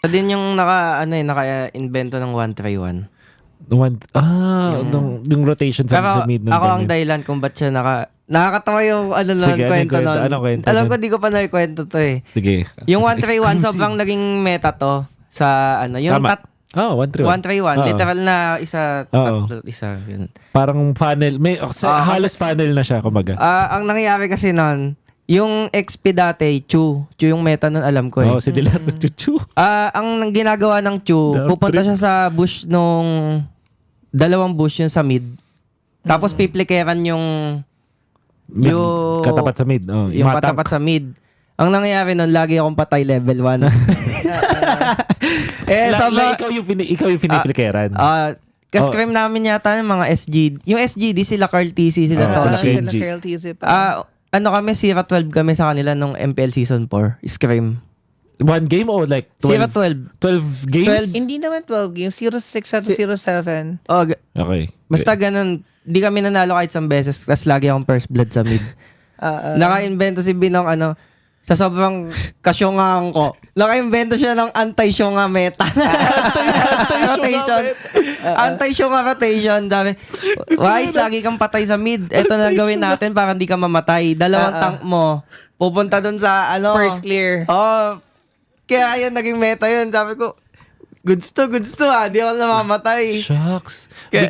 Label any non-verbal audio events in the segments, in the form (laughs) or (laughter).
Siya din yung naka, ano eh, naka-invento ng 131. 3 One, ah, mm. yung, yung rotation sa, sa mid. Ako ang dahilan kung ba't siya naka... Nakakatawa yung ano lang, Sige, ano kwento noon. Ano kwento? Alam ko, di ko pa na kwento to eh. Sige. Yung 131, sobrang naging meta to sa ano. Yung Tama. tat... Oh, 131. 131, oh. literal na isa, oh. tatlo, isa. Yun. Parang funnel. May, oh, uh, halos funnel na siya, kumbaga. Uh, ang nangyayari kasi noon, yung XP dati, Chu. Chu yung meta nun, alam ko eh. oh, si Dilar, mm. Chu. Ah, ang ginagawa ng Chu, pupunta trip. siya sa bush nung dalawang bush yung sa mid. Tapos mm. piplikeran yung mid, yung katapat sa mid. Oh, yung matank. katapat sa mid. Ang nangyayari nun, lagi akong patay level 1. (laughs) eh, sa ba, la, ikaw yung, pini, ikaw yung piniplikeran. Ah, uh, uh, ah, Kascrim oh. namin yata yung mga SGD. Yung SGD sila Carl TC sila. Oh, sila Kenji. Sila Carl TC pa. uh, ano kami, Sira 12 kami sa kanila nung MPL Season 4. Scream. One game o like 12? Sira 12. 12 games? 12. Hindi naman 12 games. 06 at 07. Oh, okay. Basta ganun. Di kami nanalo kahit isang beses. Tapos lagi akong first blood sa mid. Uh, (laughs) uh, Naka-invento si Binong ano, sa sobrang kasyongaan ko, naka-invento siya ng anti-syonga meta. (laughs) anti-syonga rotation. Anti-syonga rotation. Dami. Wise, lagi kang patay sa mid. Ito na gawin natin para hindi ka mamatay. Dalawang uh-uh. tank mo. Pupunta dun sa ano. First clear. Oh, kaya yun, naging meta yun. Sabi ko, goods to, goods to ha. Ah. Di ako namamatay. Shucks. Kaya,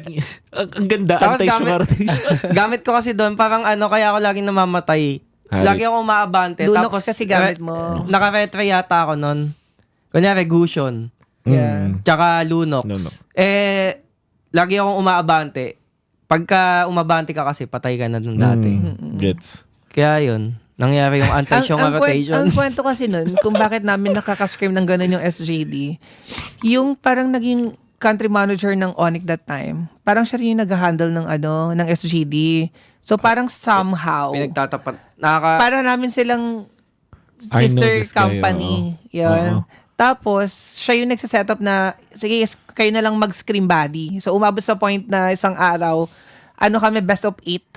ang, ang ganda, anti-shock gamit, (laughs) gamit ko kasi doon, parang ano, kaya ako laging namamatay. Harris. Lagi akong umaabante. Lunox tapos, kasi gamit mo. naka yata ako nun. Kunyari, Gusion. Yeah. Hmm. Tsaka Lunox. Lunox. Eh, lagi akong umaabante. Pagka umabante ka kasi, patay ka na nun hmm. dati. Gets. Kaya yun. Nangyari yung anti-show ang, ang rotation. Kwent, ang kwento kasi nun, kung bakit namin nakakascrim ng ganun yung SJD, yung parang naging country manager ng Onic that time, parang siya rin yung nag-handle ng ano, ng SJD. So parang somehow pinagtatapat nakaka para namin silang sister company. Guy, oh. Yun. Uh-huh. Tapos, siya yung nagsiset up na, sige, kayo na lang mag-scream body. So, umabot sa point na isang araw, ano kami, best of eight.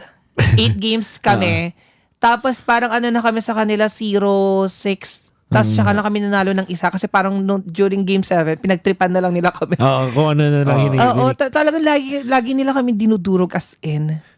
Eight (laughs) games kami. Uh-huh. Tapos, parang ano na kami sa kanila, zero, six, tapos mm. tsaka lang kami nanalo ng isa kasi parang no, during game 7, pinagtripan na lang nila kami. Oo, kung ano na lang hinihingi. Oo, talagang lagi, lagi nila kami dinudurog as in.